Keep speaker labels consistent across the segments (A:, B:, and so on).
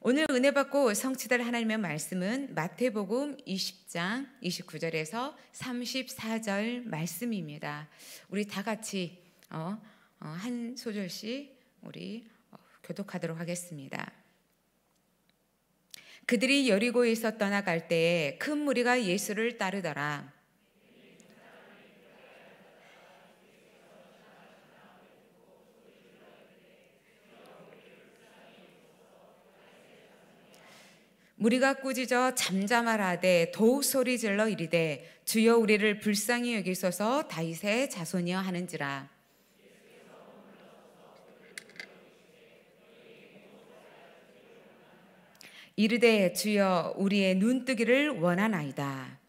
A: 오늘 은혜 받고 성취될 하나님의 말씀은 마태복음 20장 29절에서 34절 말씀입니다. 우리 다 같이 어, 어, 한 소절씩 우리 어, 교독하도록 하겠습니다. 그들이 여리고에서 떠나갈 때에 큰 무리가 예수를 따르더라. 무리가 꾸짖어 잠잠하라되 더욱 소리 질러 이르되 주여 우리를 불쌍히 여기소서 다윗의 자손이여 하는지라 이르되 주여 우리의 눈뜨기를 원하나이다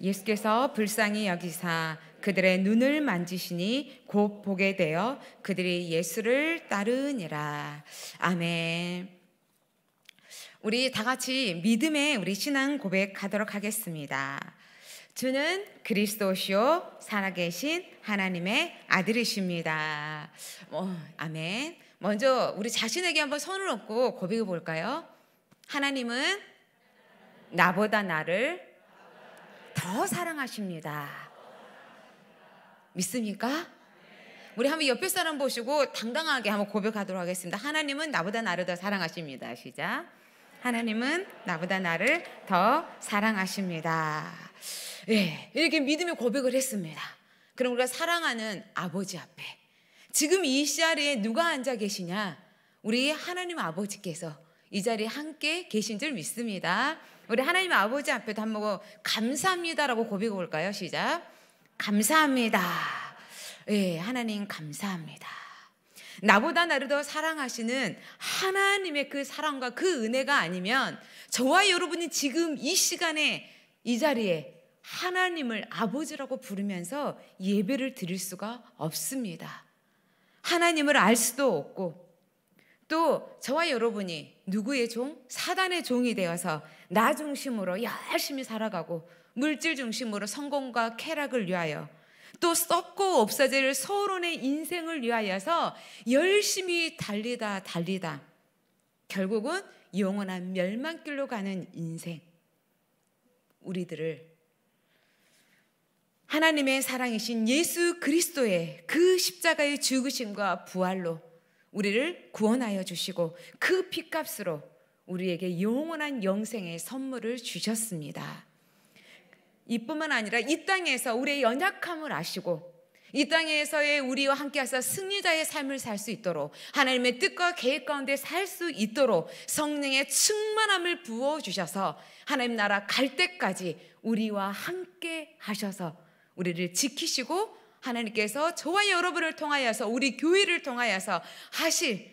A: 예수께서 불쌍히 여기사 그들의 눈을 만지시니 곧 보게 되어 그들이 예수를 따르니라 아멘 우리 다 같이 믿음의 우리 신앙 고백하도록 하겠습니다. 주는 그리스도시요 살아계신 하나님의 아들이십니다. 어, 아멘. 먼저 우리 자신에게 한번 손을 얹고 고백해 볼까요? 하나님은 나보다 나를 더 사랑하십니다. 믿습니까? 우리 한번 옆에 사람 보시고 당당하게 한번 고백하도록 하겠습니다. 하나님은 나보다 나를 더 사랑하십니다. 시작. 하나님은 나보다 나를 더 사랑하십니다. 예, 이렇게 믿음의 고백을 했습니다. 그럼 우리가 사랑하는 아버지 앞에 지금 이 자리에 누가 앉아 계시냐? 우리 하나님 아버지께서 이 자리에 함께 계신 줄 믿습니다. 우리 하나님 아버지 앞에도 한번 감사합니다라고 고백해 볼까요? 시작. 감사합니다. 예, 하나님 감사합니다. 나보다 나를 더 사랑하시는 하나님의 그 사랑과 그 은혜가 아니면 저와 여러분이 지금 이 시간에 이 자리에 하나님을 아버지라고 부르면서 예배를 드릴 수가 없습니다. 하나님을 알 수도 없고 또 저와 여러분이 누구의 종? 사단의 종이 되어서 나 중심으로 열심히 살아가고 물질 중심으로 성공과 쾌락을 위하여 또 썩고 없어질 서론의 인생을 위하여서 열심히 달리다 달리다 결국은 영원한 멸망길로 가는 인생 우리들을 하나님의 사랑이신 예수 그리스도의 그 십자가의 죽으심과 부활로 우리를 구원하여 주시고 그핏값으로 우리에게 영원한 영생의 선물을 주셨습니다. 이뿐만 아니라 이 땅에서 우리의 연약함을 아시고 이 땅에서의 우리와 함께하사 승리자의 삶을 살 수 있도록 하나님의 뜻과 계획 가운데 살 수 있도록 성령의 충만함을 부어 주셔서 하나님 나라 갈 때까지 우리와 함께 하셔서 우리를 지키시고 하나님께서 저와 여러분을 통하여서 우리 교회를 통하여서 하실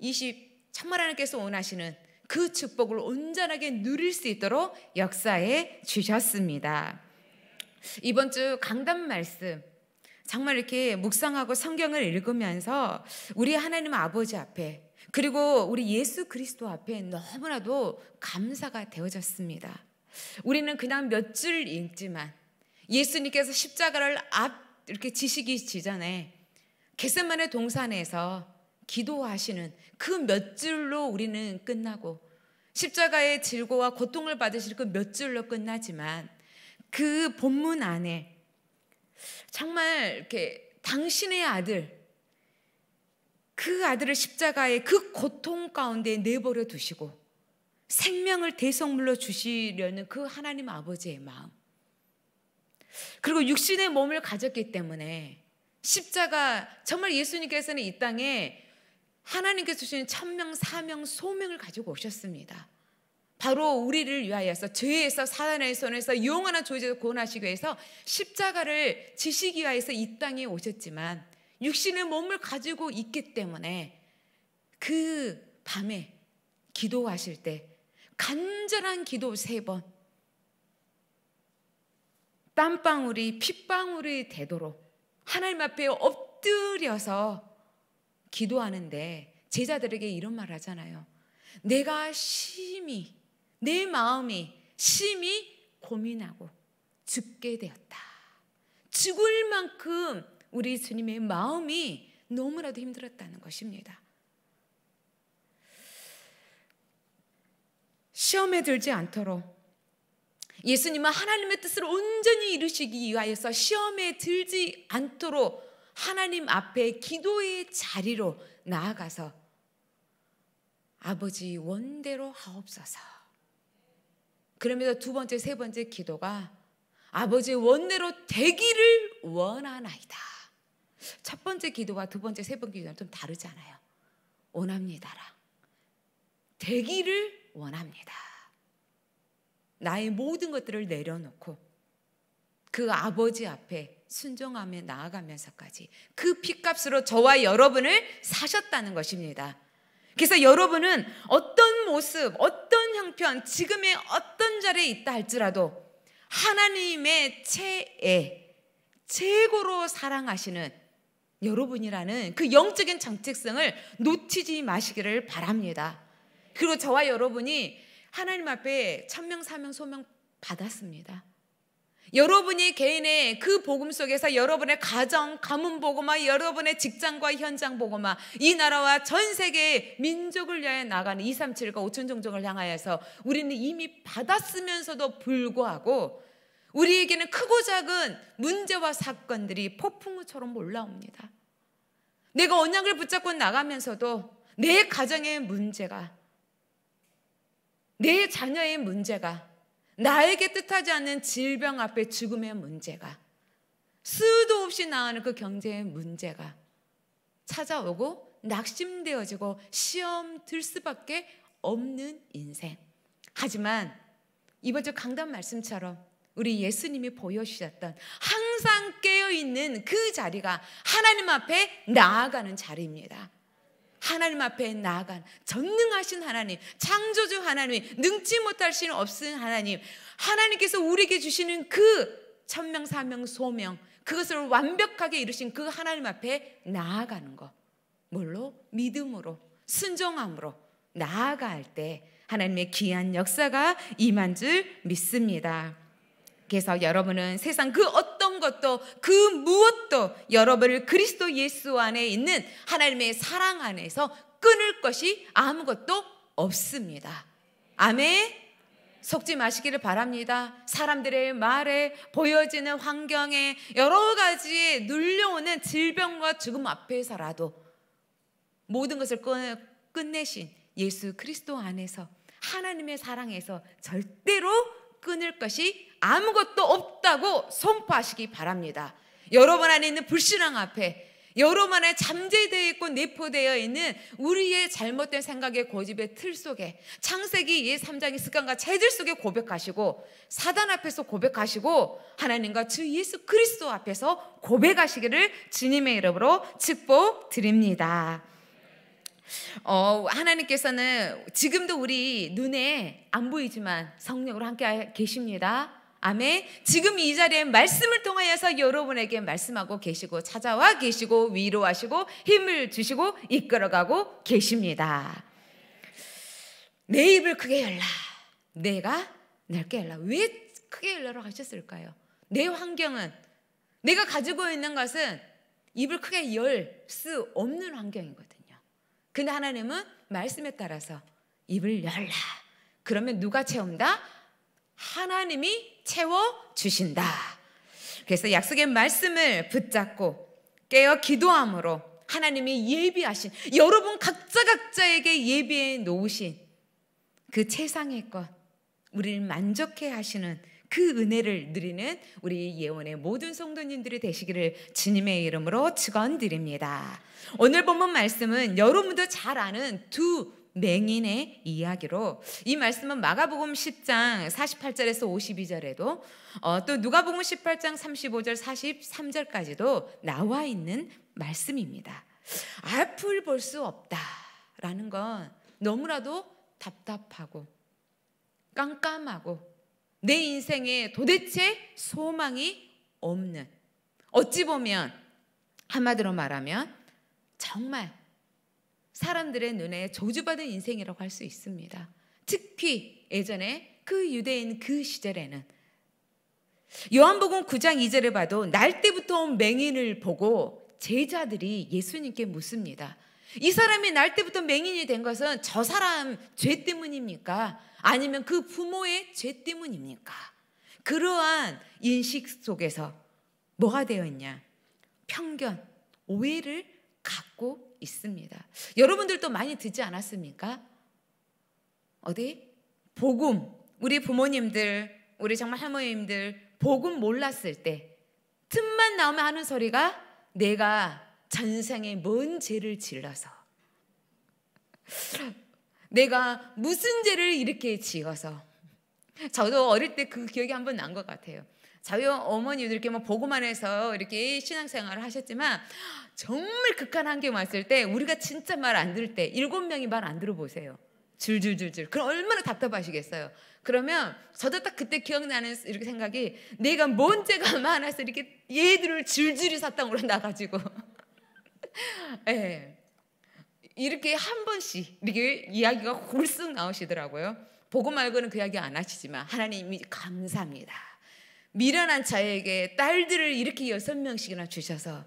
A: 그20천말 하나님께서 원하시는 그 축복을 온전하게 누릴 수 있도록 역사해 주셨습니다. 이번 주 강단 말씀 정말 이렇게 묵상하고 성경을 읽으면서 우리 하나님 아버지 앞에 그리고 우리 예수 그리스도 앞에 너무나도 감사가 되어졌습니다. 우리는 그냥 몇 줄 읽지만 예수님께서 십자가를 앞 이렇게 지시기 지전에 겟세만의 동산에서 기도하시는 그 몇 줄로 우리는 끝나고 십자가의 질고와 고통을 받으실 그 몇 줄로 끝나지만 그 본문 안에 정말 이렇게 당신의 아들 그 아들을 십자가의 그 고통 가운데 내버려 두시고 생명을 대성물로 주시려는 그 하나님 아버지의 마음 그리고 육신의 몸을 가졌기 때문에 십자가 정말 예수님께서는 이 땅에 하나님께서 주신 천명, 사명, 소명을 가지고 오셨습니다. 바로 우리를 위하여서 죄에서 사단의 손에서 영원한 조제에서 구원하시기 위해서 십자가를 지시기 위해서 이 땅에 오셨지만 육신의 몸을 가지고 있기 때문에 그 밤에 기도하실 때 간절한 기도 세 번, 땀방울이 핏방울이 되도록 하나님 앞에 엎드려서 기도하는데 제자들에게 이런 말을 하잖아요. 내가 심히, 내 마음이 심히 고민하고 죽게 되었다. 죽을 만큼 우리 주님의 마음이 너무나도 힘들었다는 것입니다. 시험에 들지 않도록 예수님은 하나님의 뜻을 온전히 이루시기 위하여서 시험에 들지 않도록 하나님 앞에 기도의 자리로 나아가서 아버지 원대로 하옵소서. 그러면서 두 번째, 세 번째 기도가 아버지 원대로 되기를 원하나이다. 첫 번째 기도와 두 번째, 세 번째 기도는 좀 다르잖아요. 원합니다라. 되기를 원합니다. 나의 모든 것들을 내려놓고 그 아버지 앞에 순종함에 나아가면서까지 그 핏값으로 저와 여러분을 사셨다는 것입니다. 그래서 여러분은 어떤 모습, 어떤 형편, 지금의 어떤 자리에 있다 할지라도 하나님의 최애, 최고로 사랑하시는 여러분이라는 그 영적인 정체성을 놓치지 마시기를 바랍니다. 그리고 저와 여러분이 하나님 앞에 천명, 사명, 소명 받았습니다. 여러분이 개인의 그 복음 속에서 여러분의 가정, 가문 복음화, 여러분의 직장과 현장 복음화, 이 나라와 전 세계의 민족을 위해 나가는 237과 5천 종족을 향하여서 우리는 이미 받았으면서도 불구하고 우리에게는 크고 작은 문제와 사건들이 폭풍처럼 우 올라옵니다. 내가 언약을 붙잡고 나가면서도 내 가정의 문제가, 내 자녀의 문제가, 나에게 뜻하지 않는 질병 앞에 죽음의 문제가 수도 없이 나오는 그 경제의 문제가 찾아오고 낙심되어지고 시험 들 수밖에 없는 인생. 하지만 이번 주 강단 말씀처럼 우리 예수님이 보여주셨던 항상 깨어있는 그 자리가 하나님 앞에 나아가는 자리입니다. 하나님 앞에 나아간 전능하신 하나님, 창조주 하나님, 능치 못할 수는 없은 하나님, 하나님께서 우리에게 주시는 그 천명, 사명, 소명, 그것을 완벽하게 이루신 그 하나님 앞에 나아가는 것. 뭘로? 믿음으로, 순종함으로 나아갈 때 하나님의 귀한 역사가 임한 줄 믿습니다. 그래서 여러분은 세상 그 어떤 것도 그 무엇도 여러분을 그리스도 예수 안에 있는 하나님의 사랑 안에서 끊을 것이 아무것도 없습니다. 아멘. 속지 마시기를 바랍니다. 사람들의 말에 보여지는 환경에 여러 가지에 눌려오는 질병과 죽음 앞에서라도 모든 것을 끝내신 예수 그리스도 안에서 하나님의 사랑에서 절대로 끊을 것이 아무것도 없다고 선포하시기 바랍니다. 여러분 안에 있는 불신앙 앞에 여러분 안에 잠재되어 있고 내포되어 있는 우리의 잘못된 생각의 고집의 틀 속에 창세기 3장의 습관과 체질 속에 고백하시고 사단 앞에서 고백하시고 하나님과 주 예수 그리스도 앞에서 고백하시기를 주님의 이름으로 축복드립니다. 어, 하나님께서는 지금도 우리 눈에 안 보이지만 성령으로 함께 계십니다. 아멘. 지금 이 자리에 말씀을 통하여서 여러분에게 말씀하고 계시고 찾아와 계시고 위로하시고 힘을 주시고 이끌어가고 계십니다. 내 입을 크게 열라. 내가 넓게 열라. 왜 크게 열라고 하셨을까요? 내 환경은 내가 가지고 있는 것은 입을 크게 열 수 없는 환경이거든. 근데 하나님은 말씀에 따라서 입을 열라. 그러면 누가 채운다? 하나님이 채워 주신다. 그래서 약속의 말씀을 붙잡고 깨어 기도함으로 하나님이 예비하신 여러분 각자 각자에게 예비해 놓으신 그 최상의 것 우리를 만족해 하시는 그 은혜를 누리는 우리 예원의 모든 성도님들이 되시기를 주님의 이름으로 축원드립니다. 오늘 본문 말씀은 여러분도 잘 아는 두 맹인의 이야기로 이 말씀은 마가복음 10장 48절에서 52절에도 어, 또 누가복음 18장 35절 43절까지도 나와 있는 말씀입니다. 앞을 볼 수 없다라는 건 너무나도 답답하고 깜깜하고 내 인생에 도대체 소망이 없는 어찌 보면 한마디로 말하면 정말 사람들의 눈에 저주받은 인생이라고 할 수 있습니다. 특히 예전에 그 유대인 그 시절에는 요한복음 9장 2절을 봐도 날때부터 온 맹인을 보고 제자들이 예수님께 묻습니다. 이 사람이 날때부터 맹인이 된 것은 저 사람 죄 때문입니까? 아니면 그 부모의 죄 때문입니까? 그러한 인식 속에서 뭐가 되어 있냐? 편견, 오해를 갖고 있습니다. 여러분들도 많이 듣지 않았습니까? 어디? 복음. 우리 부모님들, 우리 정말 할머님들 복음 몰랐을 때 틈만 나오면 하는 소리가 내가 전생에 뭔 죄를 질러서 내가 무슨 죄를 이렇게 지어서 저도 어릴 때 그 기억이 한 번 난 것 같아요. 자유 어머니도 이렇게 뭐 보고만 해서 이렇게 신앙생활을 하셨지만 정말 극한 환경 왔을 때 우리가 진짜 말 안 들을 때 일곱 명이 말 안 들어보세요. 줄줄줄줄. 그럼 얼마나 답답하시겠어요. 그러면 저도 딱 그때 기억나는 이렇게 생각이 내가 뭔 죄가 많아서 이렇게 얘들을 줄줄이 사탕으로 나가지고. 예. 네. 이렇게 한 번씩 이렇게 이야기가 홀쑥 나오시더라고요. 보고 말고는 그 이야기 안 하시지만 하나님이 감사합니다. 미련한 자에게 딸들을 이렇게 여섯 명씩이나 주셔서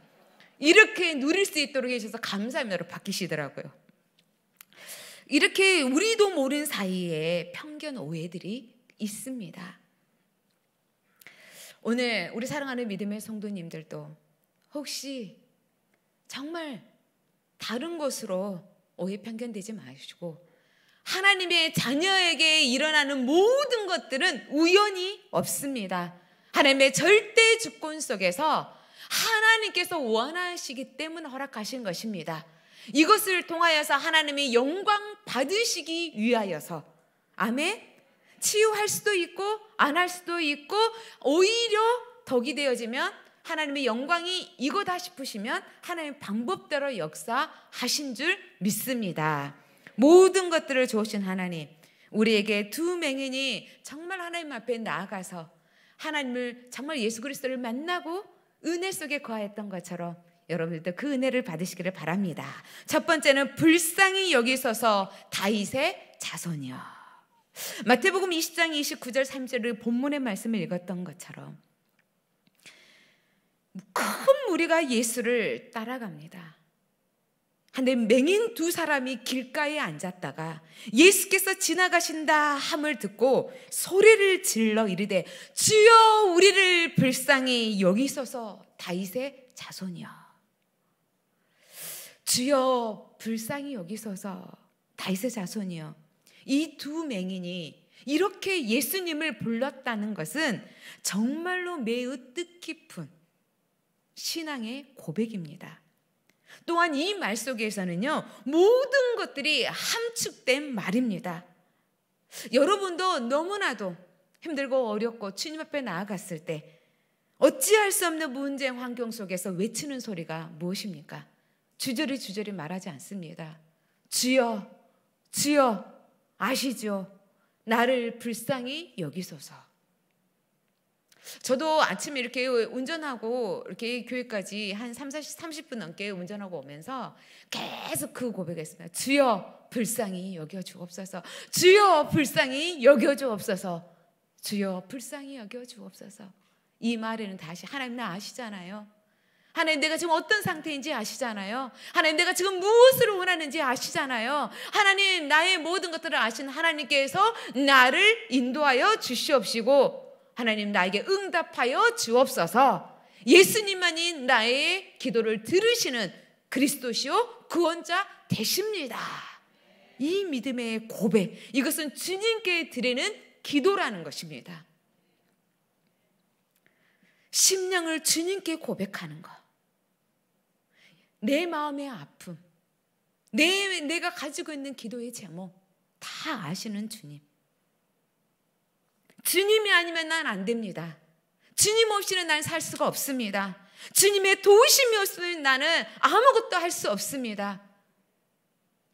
A: 이렇게 누릴 수 있도록 해주셔서 감사합니다로 바뀌시더라고요. 이렇게 우리도 모르는 사이에 편견 오해들이 있습니다. 오늘 우리 사랑하는 믿음의 성도님들도 혹시 정말 다른 것으로 오해 편견되지 마시고 하나님의 자녀에게 일어나는 모든 것들은 우연이 없습니다. 하나님의 절대 주권 속에서 하나님께서 원하시기 때문에 허락하신 것입니다. 이것을 통하여서 하나님의 영광 받으시기 위하여서 아멘. 치유할 수도 있고 안 할 수도 있고 오히려 덕이 되어지면 하나님의 영광이 이거다 싶으시면 하나님 방법대로 역사하신 줄 믿습니다. 모든 것들을 주신 하나님, 우리에게 두 맹인이 정말 하나님 앞에 나아가서 하나님을 정말 예수 그리스도를 만나고 은혜 속에 거하였던 것처럼 여러분들도 그 은혜를 받으시기를 바랍니다. 첫 번째는 불쌍히 여기서서 다윗의 자손이요. 마태복음 20장 29절 3절을 본문의 말씀을 읽었던 것처럼 큰 무리가 예수를 따라갑니다. 한데 맹인 두 사람이 길가에 앉았다가 예수께서 지나가신다 함을 듣고 소리를 질러 이르되 주여 우리를 불쌍히 여기소서 다윗의 자손이여 주여 불쌍히 여기소서 다윗의 자손이여 이 두 맹인이 이렇게 예수님을 불렀다는 것은 정말로 매우 뜻깊은 신앙의 고백입니다. 또한 이 말 속에서는요, 모든 것들이 함축된 말입니다. 여러분도 너무나도 힘들고 어렵고 주님 앞에 나아갔을 때 어찌할 수 없는 문쟁 환경 속에서 외치는 소리가 무엇입니까? 주저리 주저리 말하지 않습니다. 주여, 주여, 아시죠? 나를 불쌍히 여기소서. 저도 아침에 이렇게 운전하고 이렇게 교회까지 한 3, 40, 분 넘게 운전하고 오면서 계속 그 고백했습니다. 주여 불쌍히 여겨 주옵소서. 주여 불쌍히 여겨 주옵소서. 주여 불쌍히 여겨 주옵소서. 이 말에는 다시 하나님 나 아시잖아요. 하나님 내가 지금 어떤 상태인지 아시잖아요. 하나님 내가 지금 무엇을 원하는지 아시잖아요. 하나님 나의 모든 것들을 아신 하나님께서 나를 인도하여 주시옵시고 하나님 나에게 응답하여 주옵소서. 예수님만이 나의 기도를 들으시는 그리스도시요 구원자 되십니다. 이 믿음의 고백 이것은 주님께 드리는 기도라는 것입니다. 심령을 주님께 고백하는 것. 내 마음의 아픔, 내, 내가 가지고 있는 기도의 제목 다 아시는 주님. 주님이 아니면 난 안 됩니다. 주님 없이는 난 살 수가 없습니다. 주님의 도우심이 없으면 나는 아무것도 할 수 없습니다.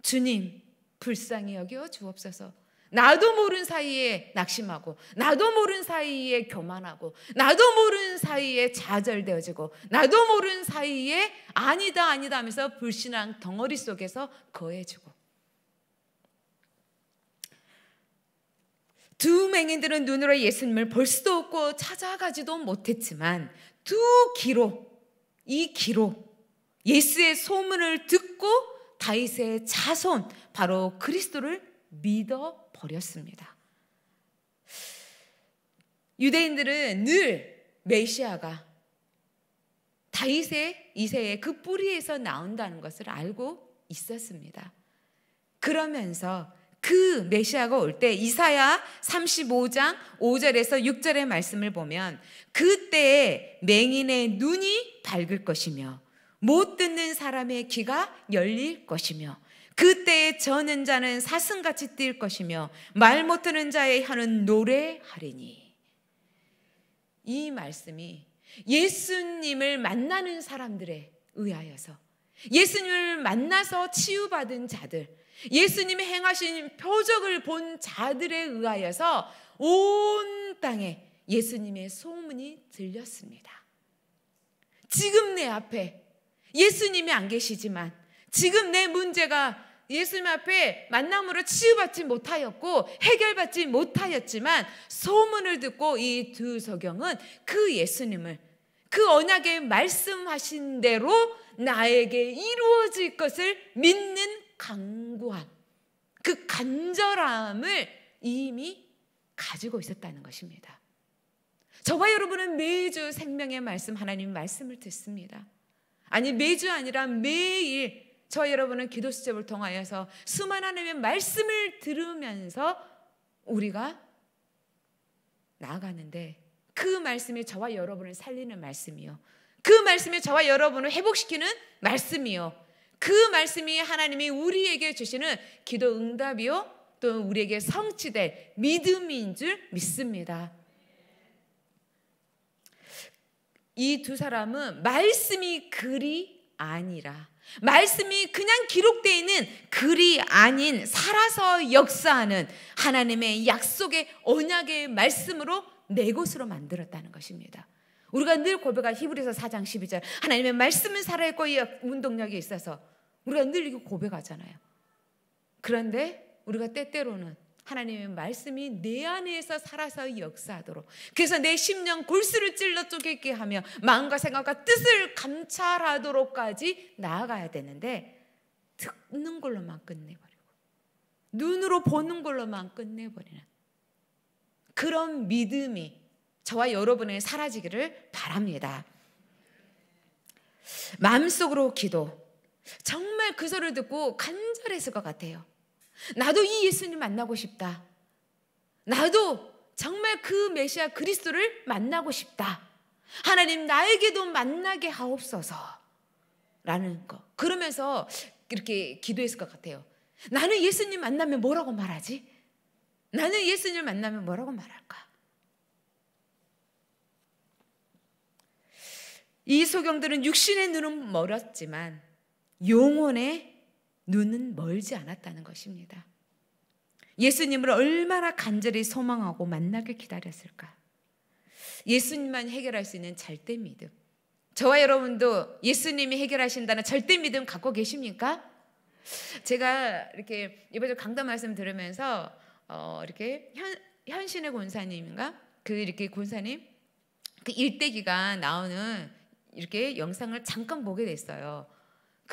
A: 주님, 불쌍히 여겨 주옵소서. 나도 모른 사이에 낙심하고, 나도 모른 사이에 교만하고, 나도 모른 사이에 좌절되어지고, 나도 모른 사이에 아니다, 아니다 하면서 불신앙 덩어리 속에서 거해지고. 두 맹인들은 눈으로 예수님을 볼 수도 없고 찾아가지도 못했지만 두 귀로 이 귀로 예수의 소문을 듣고 다윗의 자손 바로 그리스도를 믿어 버렸습니다. 유대인들은 늘 메시아가 다윗의 이세의 그 뿌리에서 나온다는 것을 알고 있었습니다. 그러면서 그 메시아가 올 때 이사야 35장 5절에서 6절의 말씀을 보면 그때에 맹인의 눈이 밝을 것이며 못 듣는 사람의 귀가 열릴 것이며 그때에 저는 자는 사슴같이 뛸 것이며 말 못 듣는 자의 혀는 노래하리니 이 말씀이 예수님을 만나는 사람들에 의하여서 예수님을 만나서 치유받은 자들 예수님이 행하신 표적을 본 자들에 의하여서 온 땅에 예수님의 소문이 들렸습니다. 지금 내 앞에 예수님이 안 계시지만 지금 내 문제가 예수님 앞에 만남으로 치유받지 못하였고 해결받지 못하였지만 소문을 듣고 이 두 서경은 그 예수님을 그 언약의 말씀하신 대로 나에게 이루어질 것을 믿는 강구한그 간절함을 이미 가지고 있었다는 것입니다. 저와 여러분은 매주 생명의 말씀, 하나님 말씀을 듣습니다. 아니, 매주 아니라 매일 저 여러분은 기도 수첩을 통하여서 수많은 하나님의 말씀을 들으면서 우리가 나아가는데 그 말씀이 저와 여러분을 살리는 말씀이요. 그 말씀이 저와 여러분을 회복시키는 말씀이요. 그 말씀이 하나님이 우리에게 주시는 기도 응답이요 또 우리에게 성취될 믿음인 줄 믿습니다. 이 두 사람은 말씀이 글이 아니라 말씀이 그냥 기록되어 있는 글이 아닌 살아서 역사하는 하나님의 약속의 언약의 말씀으로 내 것으로 만들었다는 것입니다. 우리가 늘 고백한 히브리서 4장 12절 하나님의 말씀은 살아있고 운동력이 있어서 우리가 늘 이거 고백하잖아요. 그런데 우리가 때때로는 하나님의 말씀이 내 안에서 살아서 역사하도록 그래서 내 심령 골수를 찔러 쪼개게 하며 마음과 생각과 뜻을 감찰하도록까지 나아가야 되는데 듣는 걸로만 끝내버리고 눈으로 보는 걸로만 끝내버리는 그런 믿음이 저와 여러분의 사라지기를 바랍니다. 마음속으로 기도 정말 그 소리를 듣고 간절했을 것 같아요. 나도 이 예수님 만나고 싶다. 나도 정말 그 메시아 그리스도를 만나고 싶다. 하나님 나에게도 만나게 하옵소서. 라는 거. 그러면서 이렇게 기도했을 것 같아요. 나는 예수님 만나면 뭐라고 말하지? 나는 예수님 만나면 뭐라고 말할까? 이 소경들은 육신의 눈은 멀었지만 영혼의 눈은 멀지 않았다는 것입니다. 예수님을 얼마나 간절히 소망하고 만나길 기다렸을까? 예수님만 해결할 수 있는 절대 믿음. 저와 여러분도 예수님이 해결하신다는 절대 믿음 갖고 계십니까? 제가 이렇게 이번에 강단 말씀 들으면서 어 이렇게 현, 현신의 권사님인가 그 이렇게 권사님 그 일대기가 나오는 이렇게 영상을 잠깐 보게 됐어요.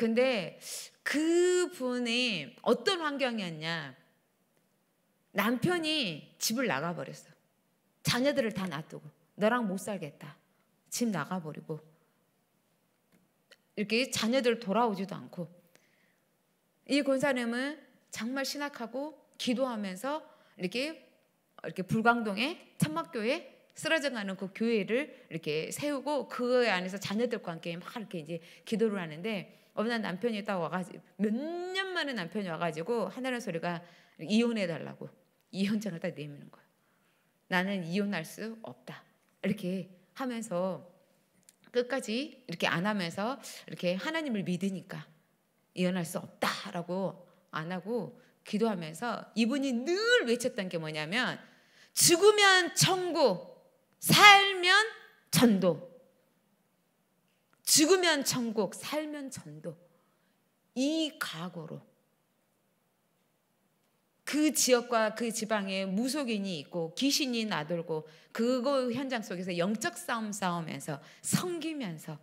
A: 근데 그분이 어떤 환경이었냐. 남편이 집을 나가버렸어. 자녀들을 다 놔두고. 너랑 못 살겠다. 집 나가버리고. 이렇게 자녀들 돌아오지도 않고. 이 권사님은 정말 신학하고 기도하면서 이렇게 이렇게 불광동에 참막교회 쓰러져 가는 그 교회를 이렇게 세우고 그 안에서 자녀들과 함께 막 이렇게 이제 기도를 하는데 어느 날 남편이 딱 와가지고 몇 년 만에 남편이 와가지고 하늘의 소리가 이혼해 달라고 이혼장을 딱 내미는 거야. 나는 이혼할 수 없다. 이렇게 하면서 끝까지 이렇게 안 하면서 이렇게 하나님을 믿으니까 이혼할 수 없다라고 안 하고 기도하면서 이분이 늘 외쳤던 게 뭐냐면 죽으면 천국, 살면 천도 죽으면 천국, 살면 전도. 이 각오로 그 지역과 그 지방에 무속인이 있고 귀신이 나돌고 그거 현장 속에서 영적 싸움 싸우면서 섬기면서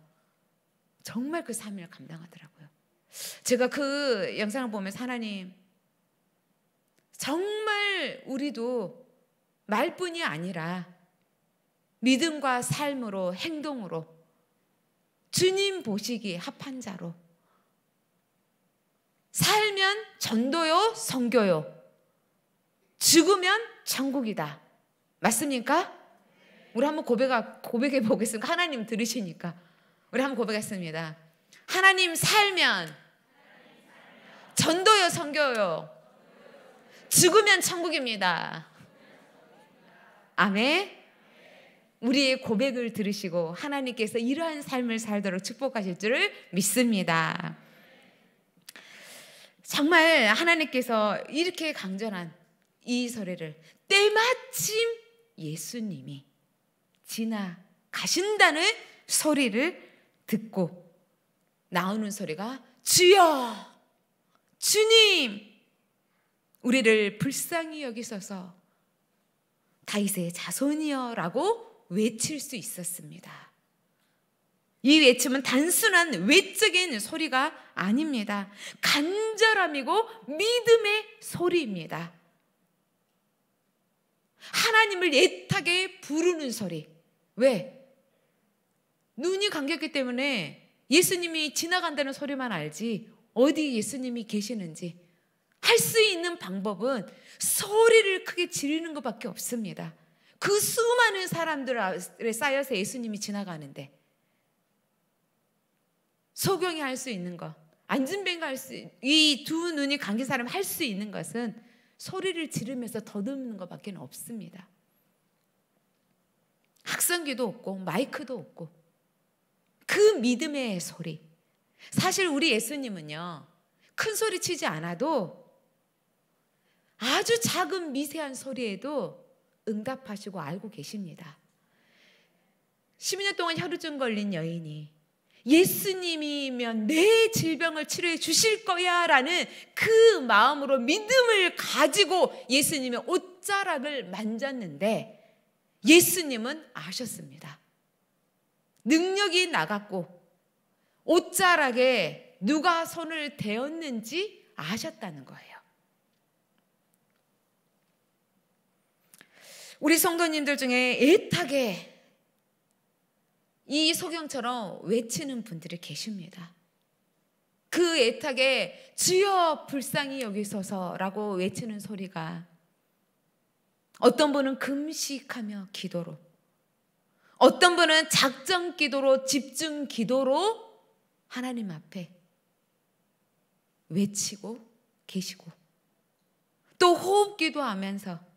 A: 정말 그 삶을 감당하더라고요. 제가 그 영상을 보면 하나님 정말 우리도 말뿐이 아니라 믿음과 삶으로 행동으로 주님 보시기에 합한 자로 살면 전도요 성교요 죽으면 천국이다 맞습니까? 우리 한번 고백하, 고백해 보겠습니다 하나님 들으시니까 우리 한번 고백했습니다 하나님 살면 전도요 성교요 죽으면 천국입니다 아멘 우리의 고백을 들으시고 하나님께서 이러한 삶을 살도록 축복하실 줄을 믿습니다. 정말 하나님께서 이렇게 강전한 이 서래를 때마침 예수님이 지나가신다는 소리를 듣고 나오는 소리가 주여! 주님! 우리를 불쌍히 여기소서 다윗의 자손이여라고 외칠 수 있었습니다. 이 외침은 단순한 외적인 소리가 아닙니다. 간절함이고 믿음의 소리입니다. 하나님을 애타게 부르는 소리. 왜? 눈이 감겼기 때문에 예수님이 지나간다는 소리만 알지 어디 예수님이 계시는지 할 수 있는 방법은 소리를 크게 지르는 것밖에 없습니다. 그 수많은 사람들을 쌓여서 예수님이 지나가는데 소경이 할 수 있는 것, 안진뱅가 할 수, 이 두 눈이 감긴 사람 할 수 있는 것은 소리를 지르면서 더듬는 것밖에 없습니다. 학성기도 없고 마이크도 없고 그 믿음의 소리. 사실 우리 예수님은요 큰 소리 치지 않아도 아주 작은 미세한 소리에도 응답하시고 알고 계십니다. 12년 동안 혈우증 걸린 여인이 예수님이면 내 질병을 치료해 주실 거야 라는 그 마음으로 믿음을 가지고 예수님의 옷자락을 만졌는데 예수님은 아셨습니다. 능력이 나갔고 옷자락에 누가 손을 대었는지 아셨다는 거예요. 우리 성도님들 중에 애타게 이 소경처럼 외치는 분들이 계십니다. 그 애타게 주여 불쌍히 여기소서라고 외치는 소리가 어떤 분은 금식하며 기도로 어떤 분은 작정 기도로 집중 기도로 하나님 앞에 외치고 계시고 또 호흡 기도하면서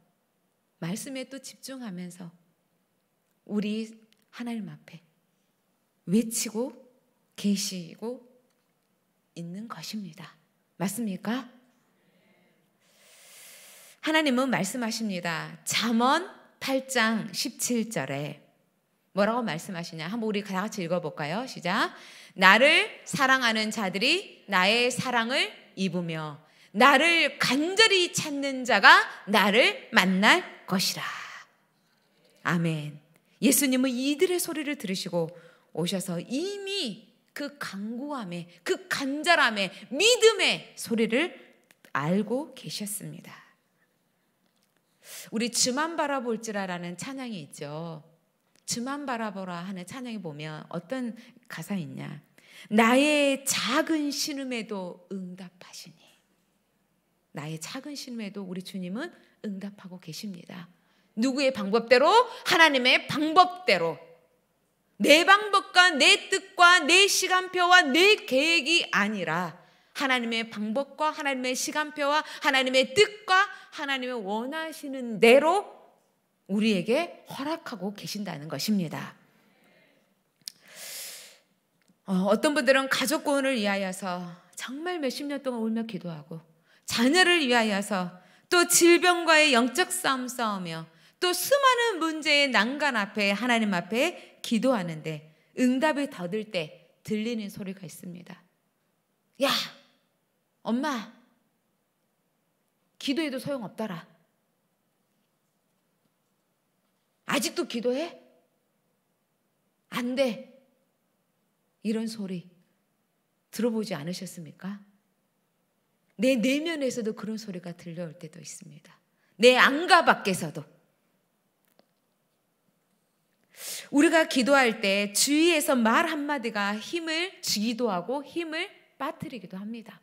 A: 말씀에 또 집중하면서 우리 하나님 앞에 외치고 계시고 있는 것입니다. 맞습니까? 하나님은 말씀하십니다. 잠언 8장 17절에 뭐라고 말씀하시냐? 한번 우리 다 같이 읽어볼까요? 시작. 나를 사랑하는 자들이 나의 사랑을 입으며 나를 간절히 찾는 자가 나를 만날 것이라. 아멘. 예수님은 이들의 소리를 들으시고 오셔서 이미 그 간구함에, 그 간절함에, 믿음의 소리를 알고 계셨습니다. 우리 주만 바라볼지라라는 찬양이 있죠. 주만 바라보라 하는 찬양이 보면 어떤 가사 있냐. 나의 작은 신음에도 응답하시니. 나의 작은 신음에도 우리 주님은 응답하고 계십니다. 누구의 방법대로? 하나님의 방법대로. 내 방법과 내 뜻과 내 시간표와 내 계획이 아니라 하나님의 방법과 하나님의 시간표와 하나님의 뜻과 하나님의 원하시는 대로 우리에게 허락하고 계신다는 것입니다. 어, 떤 분들은 가족권을 위하여서 정말 몇십 년 동안 울며 기도하고 자녀를 위하여서 또 질병과의 영적 싸움 싸우며 또 수많은 문제의 난간 앞에 하나님 앞에 기도하는데 응답을 더 들 때 들리는 소리가 있습니다. 야, 엄마, 기도해도 소용없더라. 아직도 기도해? 안 돼. 이런 소리 들어보지 않으셨습니까? 내 내면에서도 그런 소리가 들려올 때도 있습니다. 내 안가 밖에서도. 우리가 기도할 때 주위에서 말 한마디가 힘을 주기도 하고 힘을 빠뜨리기도 합니다.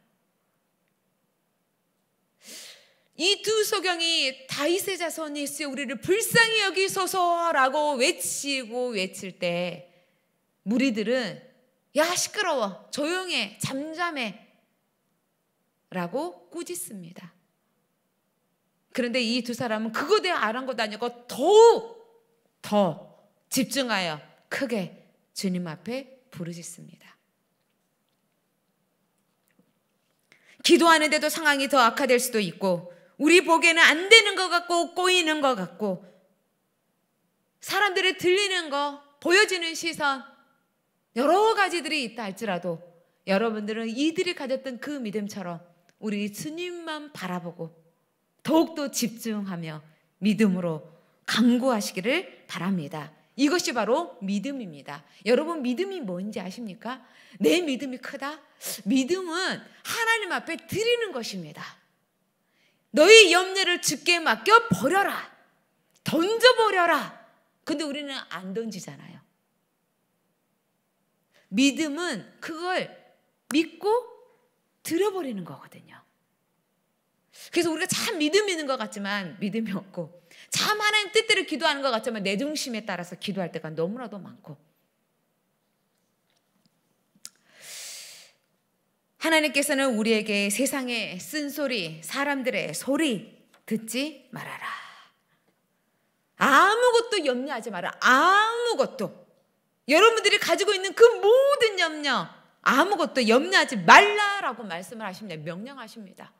A: 이 두 소경이 다윗의 자손이 있으 우리를 불쌍히 여기소서라고 외치고 외칠 때 무리들은 야 시끄러워 조용해 잠잠해 라고 꾸짖습니다. 그런데 이 두 사람은 그거에 대해 아랑곳 아니고 더욱 더 집중하여 크게 주님 앞에 부르짖습니다. 기도하는데도 상황이 더 악화될 수도 있고 우리 보기에는 안 되는 것 같고 꼬이는 것 같고 사람들의 들리는 거 보여지는 시선 여러 가지들이 있다 할지라도 여러분들은 이들이 가졌던 그 믿음처럼 우리 주님만 바라보고 더욱더 집중하며 믿음으로 강구하시기를 바랍니다. 이것이 바로 믿음입니다. 여러분 믿음이 뭔지 아십니까? 내 믿음이 크다? 믿음은 하나님 앞에 드리는 것입니다. 너희 염려를 주께 맡겨 버려라. 던져버려라. 근데 우리는 안 던지잖아요. 믿음은 그걸 믿고 들어버리는 거거든요. 그래서 우리가 참 믿음 있는 것 같지만 믿음이 없고 참 하나님 뜻대로 기도하는 것 같지만 내 중심에 따라서 기도할 때가 너무나도 많고 하나님께서는 우리에게 세상의 쓴소리, 사람들의 소리 듣지 말아라. 아무것도 염려하지 마라. 아무것도. 여러분들이 가지고 있는 그 모든 염려, 아무것도 염려하지 말라라고 말씀을 하십니다. 명령하십니다.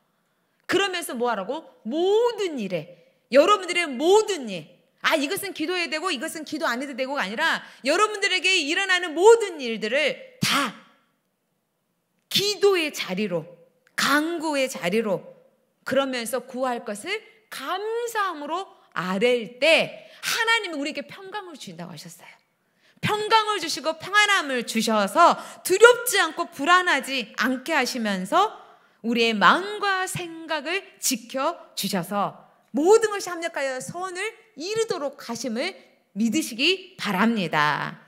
A: 그러면서 뭐하라고? 모든 일에 여러분들의 모든 일. 아, 이것은 기도해야 되고 이것은 기도 안 해도 되고가 아니라 여러분들에게 일어나는 모든 일들을 다 기도의 자리로, 강구의 자리로 그러면서 구할 것을 감사함으로 아랠 때 하나님이 우리에게 평강을 주신다고 하셨어요. 평강을 주시고 평안함을 주셔서 두렵지 않고 불안하지 않게 하시면서 우리의 마음과 생각을 지켜 주셔서 모든 것이 합력하여 선을 이루도록 하심을 믿으시기 바랍니다.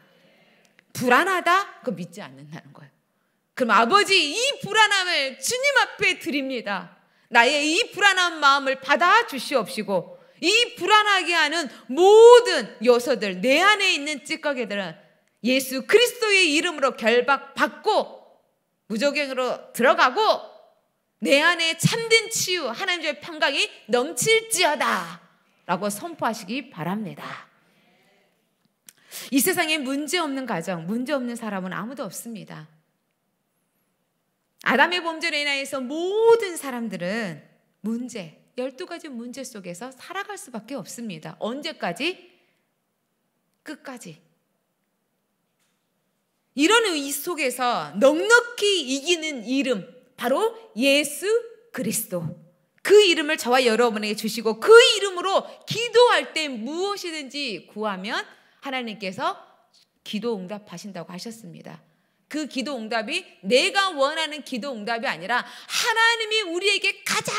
A: 불안하다? 그 믿지 않는다는 거예요. 그럼 아버지 이 불안함을 주님 앞에 드립니다. 나의 이 불안한 마음을 받아 주시옵시고 이 불안하게 하는 모든 요소들, 내 안에 있는 찌꺼기들은 예수 그리스도의 이름으로 결박받고 무조경으로 들어가고 내 안에 참된 치유, 하나님의 평강이 넘칠지어다. 라고 선포하시기 바랍니다. 이 세상에 문제 없는 가정, 문제 없는 사람은 아무도 없습니다. 아담의 범죄로 인하여서 모든 사람들은 문제, 12가지 문제 속에서 살아갈 수밖에 없습니다. 언제까지? 끝까지. 이런 의 속에서 넉넉히 이기는 이름, 바로 예수 그리스도. 그 이름을 저와 여러분에게 주시고 그 이름으로 기도할 때 무엇이든지 구하면 하나님께서 기도 응답하신다고 하셨습니다. 그 기도 응답이 내가 원하는 기도 응답이 아니라 하나님이 우리에게 가장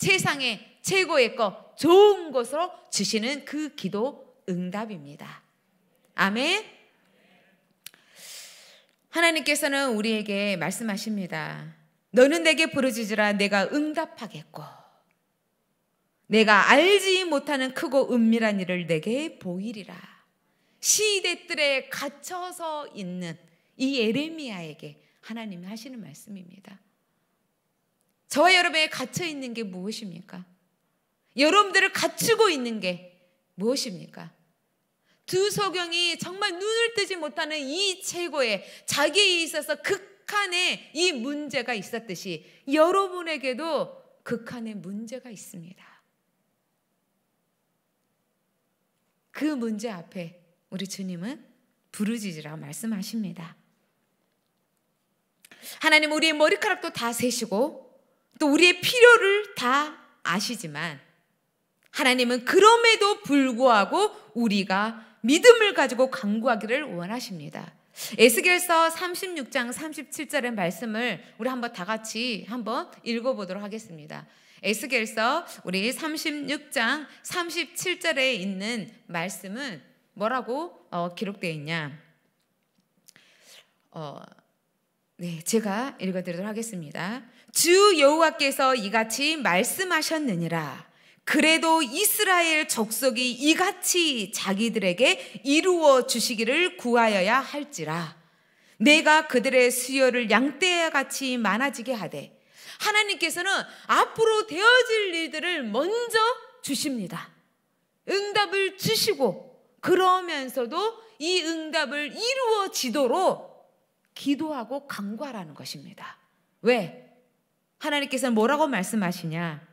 A: 세상의 최고의 것, 좋은 것으로 주시는 그 기도 응답입니다. 아멘. 하나님께서는 우리에게 말씀하십니다. 너는 내게 부르짖으라 내가 응답하겠고 내가 알지 못하는 크고 은밀한 일을 내게 보이리라. 시대들에 갇혀서 있는 이 에레미야에게 하나님이 하시는 말씀입니다. 저와 여러분이 갇혀 있는 게 무엇입니까? 여러분들을 갖추고 있는 게 무엇입니까? 두 소경이 정말 눈을 뜨지 못하는 이 최고의 자기에 있어서 극한의 이 문제가 있었듯이 여러분에게도 극한의 문제가 있습니다. 그 문제 앞에 우리 주님은 부르짖으라 말씀하십니다. 하나님 우리의 머리카락도 다 세시고 또 우리의 필요를 다 아시지만 하나님은 그럼에도 불구하고 우리가 믿음을 가지고 강구하기를 원하십니다. 에스겔서 36장 37절의 말씀을 우리 한번 다 같이 한번 읽어보도록 하겠습니다. 에스겔서 우리 36장 37절에 있는 말씀은 뭐라고 어, 기록되어 있냐? 어, 네, 제가 읽어드리도록 하겠습니다. 주 여호와께서 이같이 말씀하셨느니라. 그래도 이스라엘 족속이 이같이 자기들에게 이루어 주시기를 구하여야 할지라. 내가 그들의 수요를 양떼와 같이 많아지게 하되 하나님께서는 앞으로 되어질 일들을 먼저 주십니다. 응답을 주시고 그러면서도 이 응답을 이루어지도록 기도하고 강구하라는 것입니다. 왜? 하나님께서는 뭐라고 말씀하시냐?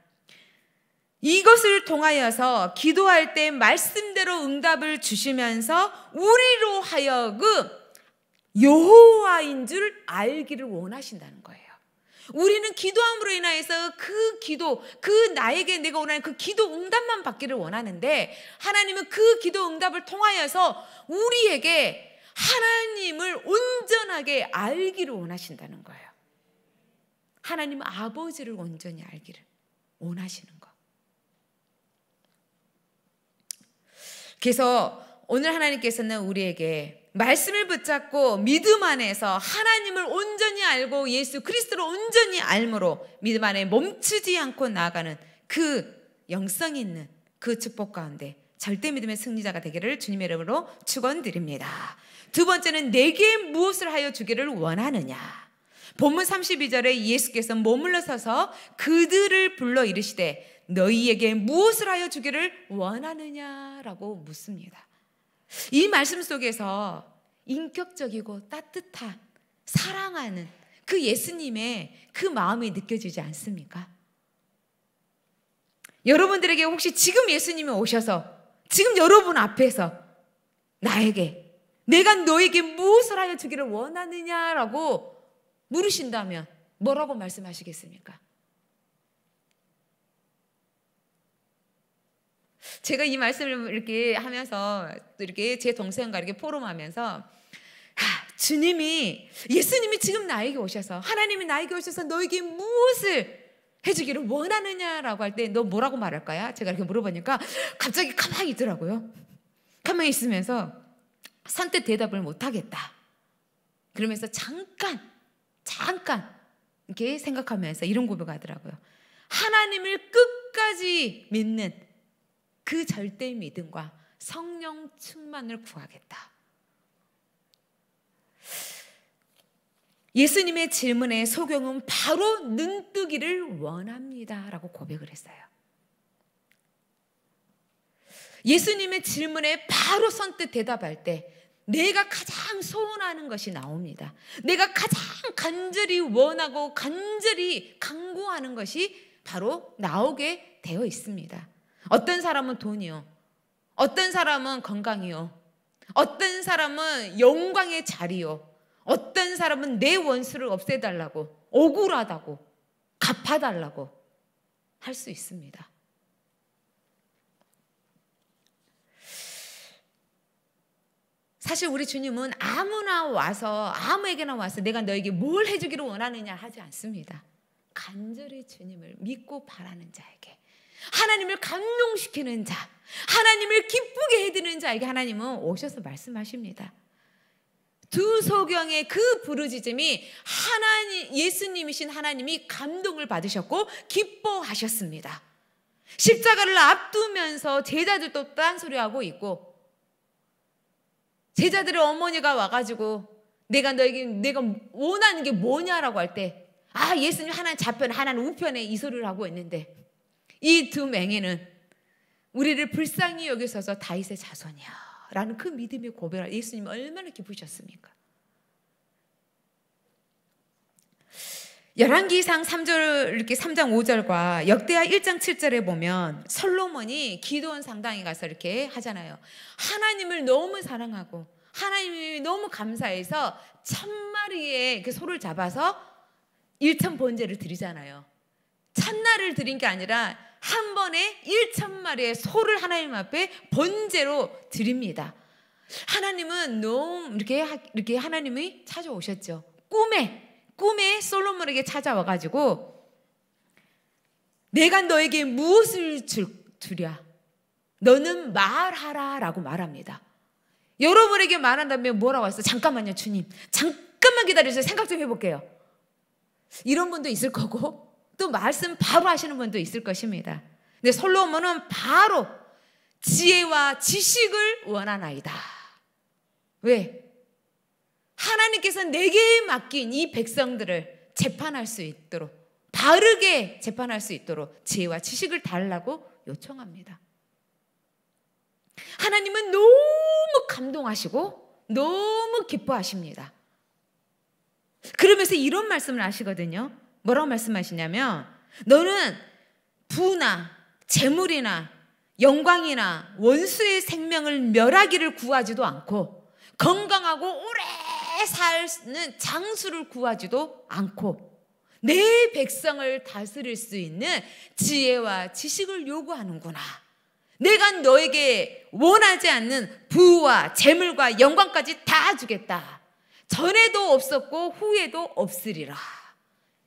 A: 이것을 통하여서 기도할 때 말씀대로 응답을 주시면서 우리로 하여금 여호와인 줄 알기를 원하신다는 거예요. 우리는 기도함으로 인하여서 그 기도, 그 나에게 내가 원하는 그 기도 응답만 받기를 원하는데 하나님은 그 기도 응답을 통하여서 우리에게 하나님을 온전하게 알기를 원하신다는 거예요. 하나님 아버지를 온전히 알기를 원하시는 것. 그래서 오늘 하나님께서는 우리에게 말씀을 붙잡고 믿음 안에서 하나님을 온전히 알고 예수 그리스도를 온전히 알므로 믿음 안에 멈추지 않고 나아가는 그 영성 있는 그 축복 가운데 절대 믿음의 승리자가 되기를 주님의 이름으로 축원드립니다. 두 번째는 내게 무엇을 하여 주기를 원하느냐? 본문 32절에 예수께서 머물러 서서 그들을 불러 이르시되 너희에게 무엇을 하여 주기를 원하느냐라고 묻습니다. 이 말씀 속에서 인격적이고 따뜻한 사랑하는 그 예수님의 그 마음이 느껴지지 않습니까? 여러분들에게 혹시 지금 예수님이 오셔서 지금 여러분 앞에서 나에게 내가 너에게 무엇을 하여 주기를 원하느냐라고 물으신다면 뭐라고 말씀하시겠습니까? 제가 이 말씀을 이렇게 하면서 이렇게 제 동생과 이렇게 포럼하면서 아, 주님이 예수님이 지금 나에게 오셔서 하나님이 나에게 오셔서 너에게 무엇을 해주기를 원하느냐라고 할 때 너 뭐라고 말할 거야? 제가 이렇게 물어보니까 갑자기 가만히 있더라고요. 가만히 있으면서 선뜻 대답을 못 하겠다. 그러면서 잠깐 잠깐 이렇게 생각하면서 이런 고백하더라고요. 하나님을 끝까지 믿는 그 절대 믿음과 성령 충만을 구하겠다. 예수님의 질문에 소경은 바로 눈뜨기를 원합니다. 라고 고백을 했어요. 예수님의 질문에 바로 선뜻 대답할 때 내가 가장 소원하는 것이 나옵니다. 내가 가장 간절히 원하고 간절히 강구하는 것이 바로 나오게 되어 있습니다. 어떤 사람은 돈이요. 어떤 사람은 건강이요. 어떤 사람은 영광의 자리요. 어떤 사람은 내 원수를 없애달라고, 억울하다고, 갚아달라고 할 수 있습니다. 사실 우리 주님은 아무나 와서 아무에게나 와서 내가 너에게 뭘 해주기를 원하느냐 하지 않습니다. 간절히 주님을 믿고 바라는 자에게 하나님을 감동시키는 자, 하나님을 기쁘게 해드는 자에게 하나님은 오셔서 말씀하십니다. 두 소경의 그 부르짖음이 하나님 예수님이신 하나님이 감동을 받으셨고 기뻐하셨습니다. 십자가를 앞두면서 제자들도 딴소리하고 있고 제자들의 어머니가 와가지고 내가 너에게 내가 원하는 게 뭐냐라고 할 때 아 예수님 하나는 좌편 하나는 우편에 이 소리를 하고 있는데 이 두 맹에는 우리를 불쌍히 여기서서 다윗의 자손이야 라는 그 믿음의 고백을 예수님 얼마나 기쁘셨습니까? 열왕기상 3절 이렇게 3장 5절과 역대하 1장 7절에 보면 솔로몬이 기도원 상당에 가서 이렇게 하잖아요. 하나님을 너무 사랑하고 하나님이 너무 감사해서 천 마리의 그 소를 잡아서 일천 번제를 드리잖아요. 첫날을 드린 게 아니라 한 번에 일천 마리의 소를 하나님 앞에 번제로 드립니다. 하나님은 너무 이렇게 이렇게 하나님이 찾아오셨죠. 꿈에 꿈에 솔로몬에게 찾아와 가지고 내가 너에게 무엇을 주랴? 너는 말하라 라고 말합니다. 여러분에게 말한다면 뭐라고 했어? 잠깐만요, 주님. 잠깐만 기다려주세요. 생각 좀 해볼게요. 이런 분도 있을 거고, 또 말씀 바로 하시는 분도 있을 것입니다. 근데 솔로몬은 바로 지혜와 지식을 원한 아이다. 왜? 하나님께서 내게 맡긴 이 백성들을 재판할 수 있도록 바르게 재판할 수 있도록 지혜와 지식을 달라고 요청합니다. 하나님은 너무 감동하시고 너무 기뻐하십니다. 그러면서 이런 말씀을 하시거든요. 뭐라고 말씀하시냐면 너는 부나 재물이나 영광이나 원수의 생명을 멸하기를 구하지도 않고 건강하고 오래 잘 사는 장수를 구하지도 않고 내 백성을 다스릴 수 있는 지혜와 지식을 요구하는구나. 내가 너에게 원하지 않는 부와 재물과 영광까지 다 주겠다. 전에도 없었고 후에도 없으리라.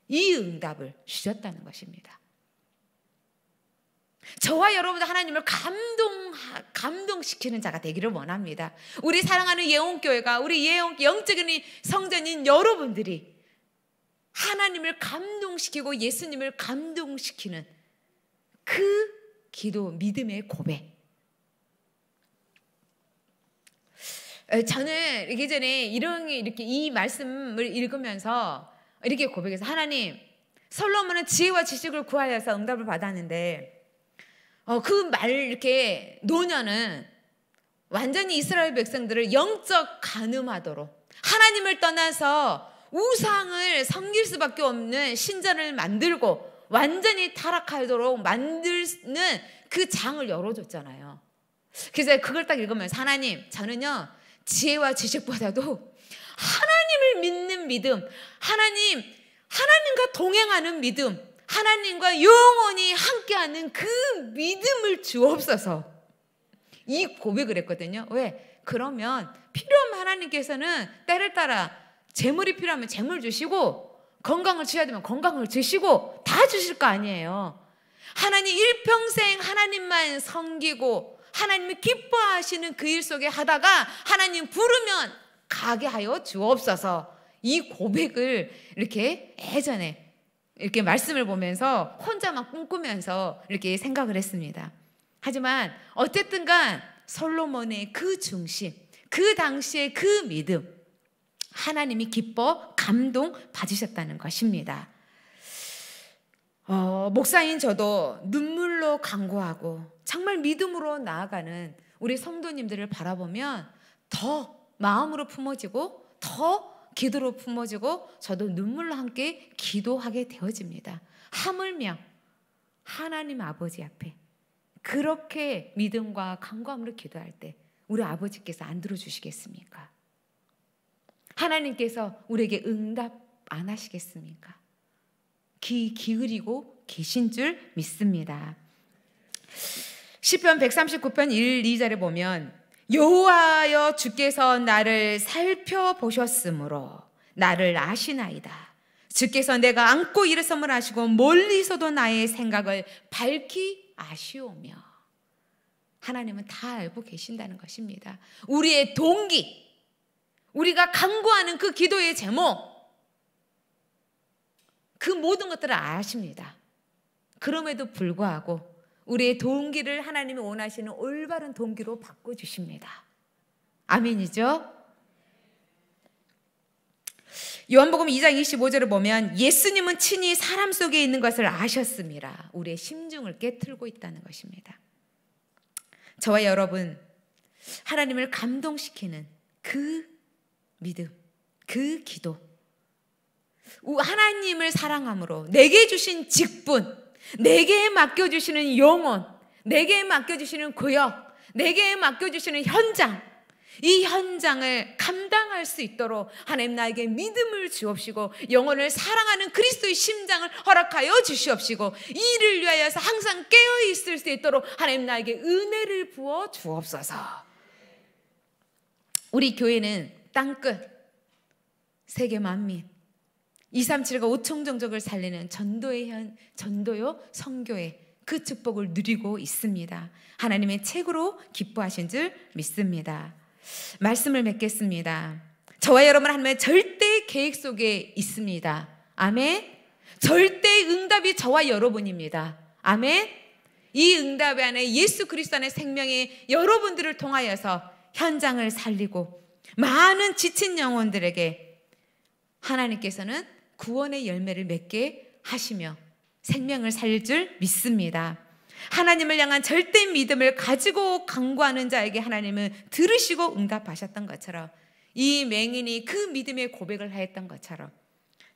A: 이 응답을 주셨다는 것입니다. 저와 여러분도 하나님을 감동 감동시키는 자가 되기를 원합니다. 우리 사랑하는 예원교회가 우리 예원 영적인 성전인 여러분들이 하나님을 감동시키고 예수님을 감동시키는 그 기도 믿음의 고백. 저는 이기 전에 이런 이렇게 이 말씀을 읽으면서 이렇게 고백해서 하나님 솔로몬은 지혜와 지식을 구하여서 응답을 받았는데 어, 그 말 이렇게 노년은 완전히 이스라엘 백성들을 영적 가늠하도록 하나님을 떠나서 우상을 섬길 수밖에 없는 신전을 만들고 완전히 타락하도록 만드는 그 장을 열어줬잖아요. 그래서 그걸 딱 읽으면서 하나님, 저는요, 지혜와 지식보다도 하나님을 믿는 믿음, 하나님, 하나님과 동행하는 믿음, 하나님과 영원히 함께하는 그 믿음을 주옵소서. 이 고백을 했거든요. 왜? 그러면 필요하면 하나님께서는 때를 따라 재물이 필요하면 재물 주시고 건강을 주셔야 되면 건강을 주시고 다 주실 거 아니에요. 하나님 일평생 하나님만 섬기고 하나님이 기뻐하시는 그 일 속에 하다가 하나님 부르면 가게 하여 주옵소서. 이 고백을 이렇게 예전에 이렇게 말씀을 보면서 혼자만 꿈꾸면서 이렇게 생각을 했습니다. 하지만 어쨌든 간 솔로몬의 그 중심, 그 당시의 그 믿음, 하나님이 기뻐 감동 받으셨다는 것입니다. 어, 목사인 저도 눈물로 강구하고 정말 믿음으로 나아가는 우리 성도님들을 바라보면 더 마음으로 품어지고 더 기도로 품어지고 저도 눈물로 함께 기도하게 되어집니다. 하물며 하나님 아버지 앞에 그렇게 믿음과 강구함으로 기도할 때 우리 아버지께서 안 들어주시겠습니까? 하나님께서 우리에게 응답 안 하시겠습니까? 귀 기울이고 계신 줄 믿습니다. 시편 139편 1, 2절에 보면 여호와여 주께서 나를 살펴보셨으므로 나를 아시나이다. 주께서 내가 안고 일어섬을 아시고 멀리서도 나의 생각을 밝히 아시오며 하나님은 다 알고 계신다는 것입니다. 우리의 동기, 우리가 강구하는 그 기도의 제목, 그 모든 것들을 아십니다. 그럼에도 불구하고 우리의 동기를 하나님이 원하시는 올바른 동기로 바꿔주십니다. 아멘이죠? 요한복음 2장 25절을 보면 예수님은 친히 사람 속에 있는 것을 아셨습니다. 우리의 심중을 깨틀고 있다는 것입니다. 저와 여러분, 하나님을 감동시키는 그 믿음, 그 기도, 하나님을 사랑함으로 내게 주신 직분, 내게 맡겨주시는 영혼, 내게 맡겨주시는 구역, 내게 맡겨주시는 현장, 이 현장을 감당할 수 있도록 하나님 나에게 믿음을 주옵시고 영혼을 사랑하는 그리스도의 심장을 허락하여 주시옵시고 이를 위하여서 항상 깨어 있을 수 있도록 하나님 나에게 은혜를 부어 주옵소서. 우리 교회는 땅끝 세계 만민 237과 5총 정적을 살리는 전도의 현, 전도요 성교의 그 축복을 누리고 있습니다. 하나님의 책으로 기뻐하신 줄 믿습니다. 말씀을 맺겠습니다. 저와 여러분 하나님의 절대 계획 속에 있습니다. 아멘. 절대 응답이 저와 여러분입니다. 아멘. 이 응답 안에 예수 그리스도 안의 생명이 여러분들을 통하여서 현장을 살리고 많은 지친 영혼들에게 하나님께서는 구원의 열매를 맺게 하시며 생명을 살릴 줄 믿습니다. 하나님을 향한 절대 믿음을 가지고 강구하는 자에게 하나님은 들으시고 응답하셨던 것처럼 이 맹인이 그 믿음의 고백을 하였던 것처럼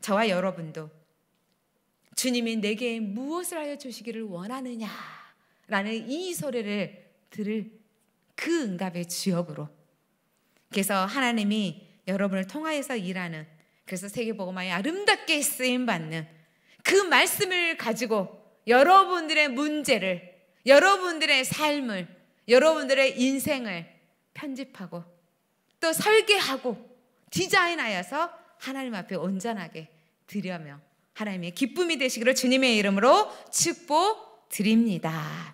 A: 저와 여러분도 주님이 내게 무엇을 하여 주시기를 원하느냐 라는 이 소리를 들을 그 응답의 주역으로 그래서 하나님이 여러분을 통하여서 일하는 그래서 세계보고화에 아름답게 쓰임 받는 그 말씀을 가지고 여러분들의 문제를 여러분들의 삶을 여러분들의 인생을 편집하고 또 설계하고 디자인하여서 하나님 앞에 온전하게 드려며 하나님의 기쁨이 되시기를 주님의 이름으로 축복 드립니다.